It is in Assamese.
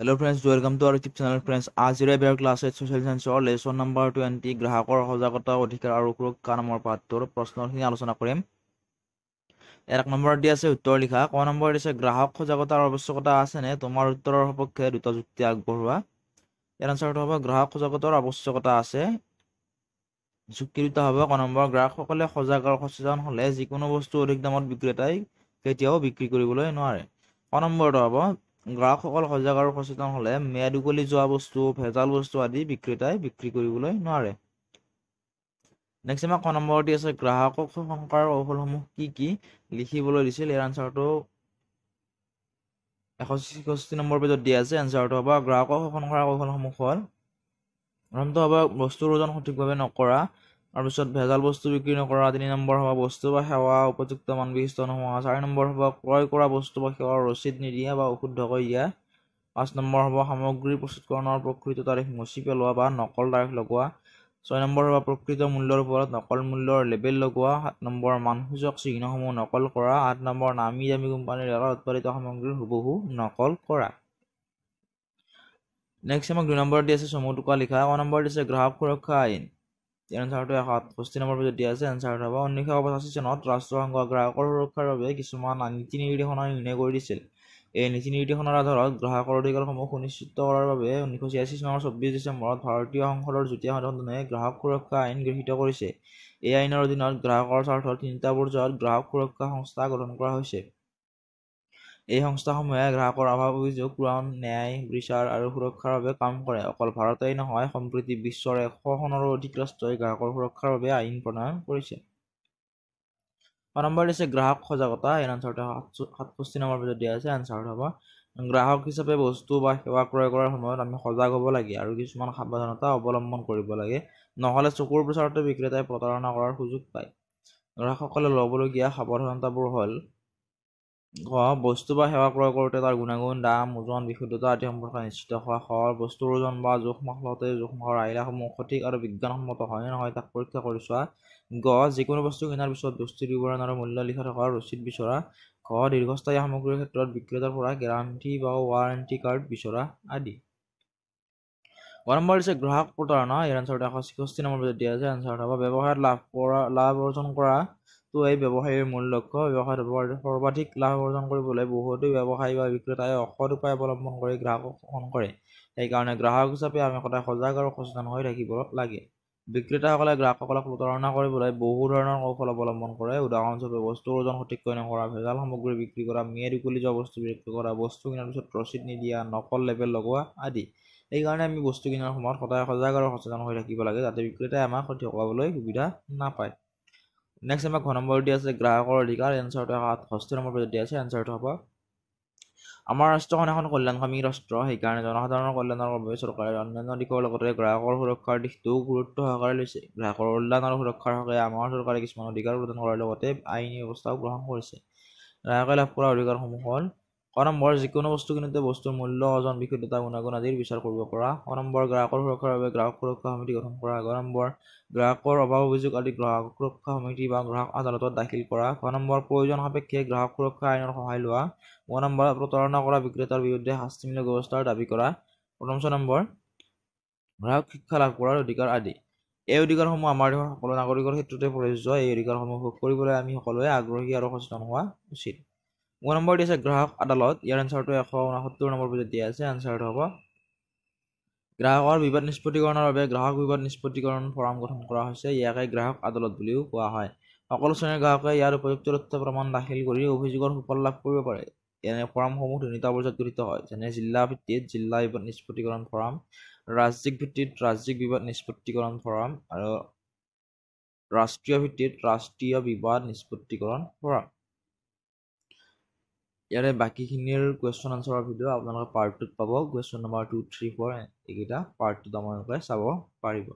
হেল্ল' ফ্ৰেণ্ডছ ৱেলকাম টু আৰু টিপ চেনেল ফ্ৰেণ্ডছ আজিৰে বিয়াৰ ক্লাছ এইট ছ'চিয়েল চাইন্সৰ লেচন নাম্বাৰ টুৱেণ্টি গ্ৰাহকৰ সজাগতা অধিকাৰ আৰু সুৰক্ষা নামৰ পাঠটোৰ প্ৰশ্নখিনি আলোচনা কৰিম এক নম্বৰত দিয়া আছে উত্তৰ লিখা ক নম্বৰ দিছে গ্ৰাহক সজাগতাৰ আৱশ্যকতা আছেনে তোমাৰ উত্তৰৰ সপক্ষে দুটা যুক্তি আগবঢ়োৱা ইয়াৰ আনচাৰটো হ'ব গ্ৰাহক সজাগতাৰ আৱশ্যকতা আছে যুক্তি দুটা হ'ব ক নম্বৰ গ্ৰাহকসকলে সজাগ আৰু সচেতন হ'লে যিকোনো বস্তু অধিক দামত বিক্ৰেতাই কেতিয়াও বিক্ৰী কৰিবলৈ নোৱাৰে ক নম্বৰটো হ'ব গ্ৰাহকসকল সজাগ আৰু সচেতন হ'লে ম্যাদ উকলি যোৱা বস্তু ভেজাল বস্তু আদি বিক্ৰেতাই বিক্ৰী কৰিবলৈ নোৱাৰে নেক্সট আমাক ক নম্বৰ দি আছে গ্ৰাহকক সংকাৰৰ কৌশলসমূহ কি কি লিখিবলৈ দিছিল ইয়াৰ আনচাৰটো এশ ছয়ষষ্ঠি নম্বৰ পেজত দিয়া আছে এনচাৰটো হ'ব গ্ৰাহকক শোষণ কৰা কৌশলসমূহ হ'ল প্ৰথমটো হ'ব বস্তুৰ ওজন সঠিকভাৱে নকৰা তাৰপিছত ভেজাল বস্তু বিক্ৰী নকৰা তিনি নম্বৰ হ'ব বস্তু বা সেৱা উপযুক্ত মানবিষ্ট নোহোৱা চাৰি নম্বৰ হ'ব ক্ৰয় কৰা বস্তু বা সেৱাৰ ৰচিদ নিদিয়া বা অশুদ্ধ কৰি দিয়া পাঁচ নম্বৰ হ'ব সামগ্ৰী প্ৰস্তুতকৰণৰ প্ৰকৃত তাৰিখ মচি পেলোৱা বা নকল তাৰিখ লগোৱা ছয় নম্বৰ হ'ব প্ৰকৃত মূল্যৰ ওপৰত নকল মূল্যৰ লেবেল লগোৱা সাত নম্বৰ মানসূচক চিহ্নসমূহ নকল কৰা আঠ নম্বৰ নামী দামী কোম্পানীৰ দ্বাৰা উৎপাদিত সামগ্ৰীৰ হুবহু নকল কৰা নেক্সট আমাক দুই নম্বৰ দি আছে চমু টোকা লিখা এক নম্বৰ দিছে গ্ৰাহক সুৰক্ষা আইন এনচাৰটো এশ আঠষষ্ঠি নম্বৰ পেজত দিয়া আছে এনচাৰটো হ'ব ঊনৈছশ পঁচাশী চনত ৰাষ্ট্ৰসংঘ গ্ৰাহকৰ সুৰক্ষাৰ বাবে কিছুমান নীতি নিৰ্দেশনা নিৰ্ণয় কৰি দিছিল এই নীতি নিৰ্দেশনাৰ আধাৰত গ্ৰাহকৰ অধিকাৰসমূহ সুনিশ্চিত কৰাৰ বাবে ঊনৈছশ ছিয়াশী চনৰ চৌব্বিছ ডিচেম্বৰত ভাৰতীয় সংসদৰ যুটীয়া সদনে গ্ৰাহক সুৰক্ষা আইন গৃহীত কৰিছে এই আইনৰ অধীনত গ্ৰাহকৰ স্বাৰ্থৰ তিনিটা পৰ্যায়ত গ্ৰাহক সুৰক্ষা সংস্থা গঠন কৰা হৈছে এই সংস্থাসমূহে গ্ৰাহকৰ অভাৱ অভিযোগ পূৰণ ন্যায় বিচাৰ আৰু সুৰক্ষাৰ বাবে কাম কৰে অকল ভাৰতেই নহয় সম্প্ৰতি বিশ্বৰ এশখনৰো অধিক ৰাষ্ট্ৰই গ্ৰাহকৰ সুৰক্ষাৰ বাবে আইন প্ৰণয়ন কৰিছে ছ নম্বৰ দিছে গ্ৰাহক সজাগতা এই আনচাৰটো সাতষষ্ঠি নম্বৰ পিছত দিয়া আছে আনচাৰটো হ'ব গ্ৰাহক হিচাপে বস্তু বা সেৱা ক্ৰয় কৰাৰ সময়ত আমি সজাগ হ'ব লাগে আৰু কিছুমান সাৱধানতা অৱলম্বন কৰিব লাগে নহ'লে চকুৰ প্ৰচাৰতে বিক্ৰেতাই প্ৰতাৰণা কৰাৰ সুযোগ পায় গ্ৰাহকসকলে ল'বলগীয়া সাৱধানতাবোৰ হ'ল ঘৰৰ বস্তু বা সেৱা ক্ৰয় কৰোঁতে তাৰ গুণাগুণ দাম ওজন বিশুদ্ধতা আদি সম্পৰ্কে নিশ্চিত হোৱা ঘৰৰ বস্তুৰ ওজন বা জোখমাখলতে জোখমাখৰ আহিলাসমূহ সঠিক আৰু বিজ্ঞানসন্মত হয় নহয় তাক পৰীক্ষা কৰি চোৱা গ যিকোনো বস্তু কিনাৰ পিছত বস্তুৰ বিৱৰণ আৰু মূল্য লিখা থকা ৰচিদ বিচৰা ঘৰ দীৰ্ঘস্থায়ী সামগ্ৰীৰ ক্ষেত্ৰত বিক্ৰেতাৰ পৰা গেৰাণ্টি বা ৱাৰেণ্টি কাৰ্ড বিচৰা আদি গ নম্বৰ দিছে গ্ৰাহক প্ৰতাৰণা ইয়াৰ এঞ্চাৰটো এশ ছিক্সটি নম্বৰ দিয়া যায় আনচাৰ হ'ব ব্যৱসায়ত লাভ কৰা লাভ অৰ্জন কৰা টো এই ব্যৱসায়ীৰ মূল লক্ষ্য ব্যৱসায়ত সৰ্বাধিক লাভ অৰ্জন কৰিবলৈ বহুতো ব্যৱসায়ী বা বিক্ৰেতাই অসৎ উপায় অৱলম্বন কৰি গ্ৰাহকক শোষণ কৰে সেইকাৰণে গ্ৰাহক হিচাপে আমি সদায় সজাগ আৰু সচেতন হৈ থাকিব লাগে বিক্ৰেতাসকলে গ্ৰাহকসকলক প্ৰতাৰণা কৰিবলৈ বহু ধৰণৰ কৌশল অৱলম্বন কৰে উদাহৰণস্বৰূপে বস্তুৰ ওজন সঠিককৈ নকৰা ভেজাল সামগ্ৰী বিক্ৰী কৰা মেদ উকলি যোৱা বস্তু বিক্ৰী কৰা বস্তু কিনাৰ পিছত ৰচিদ নিদিয়া নকল লেবেল লগোৱা আদি সেইকাৰণে আমি বস্তু কিনাৰ সময়ত সদায় সজাগ আৰু সচেতন হৈ থাকিব লাগে যাতে বিক্ৰেতাই আমাক সঠিক হ'বলৈ সুবিধা নাপায় নেক্সট আমাৰ ঘৰ নম্বৰ দিয়া আছে গ্ৰাহকৰ অধিকাৰ এনচাৰটো ষষ্ঠ নম্বৰ দিয়া আছে এনচাৰটো হ'ব আমাৰ ৰাষ্ট্ৰখন এখন কল্যাণকামী ৰাষ্ট্ৰ সেইকাৰণে জনসাধাৰণৰ কল্যাণৰ বাবে চৰকাৰে অন্যান্য দিশৰ লগতে গ্ৰাহকৰ সুৰক্ষাৰ দিশটোও গুৰুত্ব সহকাৰে লৈছে গ্ৰাহকৰ কল্যাণ আৰু সুৰক্ষাৰ হকে আমাৰ চৰকাৰে কিছুমান অধিকাৰ প্ৰদান কৰাৰ লগতে আইনী ব্যৱস্থাও গ্ৰহণ কৰিছে গ্ৰাহকে লাভ কৰা অধিকাৰসমূহ হ'ল অনম্বৰ যিকোনো বস্তু কিনোতে বস্তুৰ মূল্য অজন বিশুদ্ধতা গুণাগুণ আদিৰ বিচাৰ কৰিব পৰা অনম্বৰ গ্ৰাহকৰ সুৰক্ষাৰ বাবে গ্ৰাহক সুৰক্ষা সমিতি গঠন কৰা এঘাৰ নম্বৰ গ্ৰাহকৰ অভাৱ অভিযোগ আদি গ্ৰাহক সুৰক্ষা সমিতি বা গ্ৰাহক আদালতত দাখিল কৰা ষ নম্বৰ প্ৰয়োজন সাপেক্ষে গ্ৰাহক সুৰক্ষা আইনৰ সহায় লোৱা ন নম্বৰত প্ৰতাৰণা কৰা বিক্ৰেতাৰ বিৰুদ্ধে শাস্তিমূলক ব্যৱস্থাৰ দাবী কৰা প্ৰথম ছয় নম্বৰ গ্ৰাহক শিক্ষা লাভ কৰাৰ অধিকাৰ আদি এই অধিকাৰসমূহ আমাৰ দেশৰ সকলো নাগৰিকৰ ক্ষেত্ৰতে প্ৰযোজ্য এই অধিকাৰসমূহ ভোগ কৰিবলৈ আমি সকলোৱে আগ্ৰহী আৰু সচেতন হোৱা উচিত ওৱান নম্বৰ আছে গ্ৰাহক আদালত ইয়াৰ এনচাৰটো এশ ঊনসত্তৰ নম্বৰ পেজত দিয়া আছে এনচাৰটো হ'ব গ্ৰাহকৰ বিবাদ নিষ্পত্তিকৰণৰ বাবে গ্ৰাহক বিবাদ নিষ্পত্তিকৰণ ফৰাম গঠন কৰা হৈছে ইয়াকে গ্ৰাহক আদালত বুলিও কোৱা হয় সকলো শ্ৰেণীৰ গ্ৰাহকে ইয়াৰ উপযুক্ত তথ্য প্ৰমাণ দাখিল কৰি অভিযোগৰ সুফল লাভ কৰিব পাৰে এনে ফৰামসমূহ দুনিতা পৰ্যায়ত গঠিত হয় যেনে জিলা ভিত্তিত জিলা বিবাদ নিষ্পত্তিকৰণ ফৰাম ৰাজ্যিক ভিত্তিত ৰাজ্যিক বিবাদ নিষ্পত্তিকৰণ ফৰাম আৰু ৰাষ্ট্ৰীয় ভিত্তিত ৰাষ্ট্ৰীয় বিবাদ নিষ্পত্তিকৰণ ফৰাম ইয়াৰে বাকীখিনিৰ কুৱেশ্যন আনচাৰৰ ভিডিঅ' আপোনালোকৰ পাৰ্ট টুত পাব question number two three four এইকেইটা পাৰ্ট টুত আপোনালোকে চাব পাৰিব